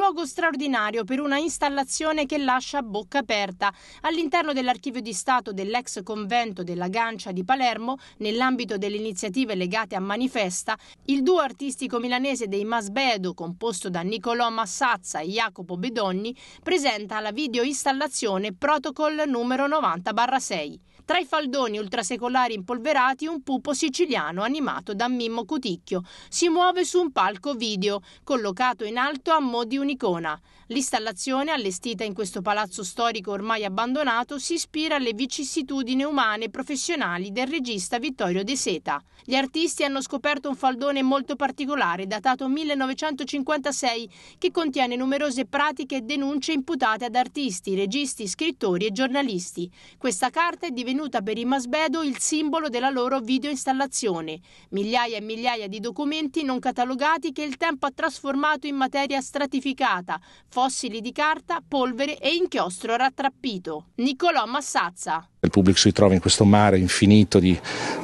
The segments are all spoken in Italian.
luogo straordinario per una installazione che lascia bocca aperta. All'interno dell'archivio di Stato dell'ex convento della Gancia di Palermo, nell'ambito delle iniziative legate a Manifesta, il duo artistico milanese dei Masbedo, composto da Nicolò Massazza e Jacopo Bedonni, presenta la video installazione Protocol numero 90-6. Tra i faldoni ultrasecolari impolverati un pupo siciliano animato da Mimmo Cuticchio si muove su un palco video collocato in alto a mo' di un'icona. L'installazione, allestita in questo palazzo storico ormai abbandonato, si ispira alle vicissitudini umane e professionali del regista Vittorio De Seta. Gli artisti hanno scoperto un faldone molto particolare, datato 1956, che contiene numerose pratiche e denunce imputate ad artisti, registi, scrittori e giornalisti. Questa carta è divenuta divenuta per i Masbedo il simbolo della loro videoinstallazione. Migliaia e migliaia di documenti non catalogati che il tempo ha trasformato in materia stratificata, fossili di carta, polvere e inchiostro rattrappito. Niccolò Massazza. Il pubblico si trova in questo mare infinito di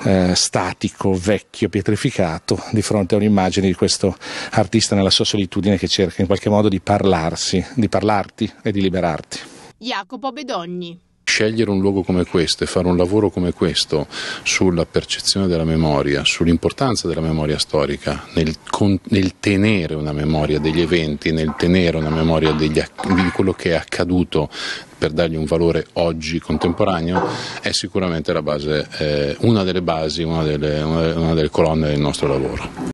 eh, statico, vecchio, pietrificato, di fronte a un'immagine di questo artista nella sua solitudine che cerca in qualche modo di parlarsi, di parlarti e di liberarti. Jacopo Bedogni scegliere un luogo come questo e fare un lavoro come questo sulla percezione della memoria, sull'importanza della memoria storica, nel, con, nel, tenere una memoria degli eventi, nel tenere una memoria degli, di quello che è accaduto per dargli un valore oggi contemporaneo è sicuramente base, eh, una delle basi, una delle, una delle colonne del nostro lavoro.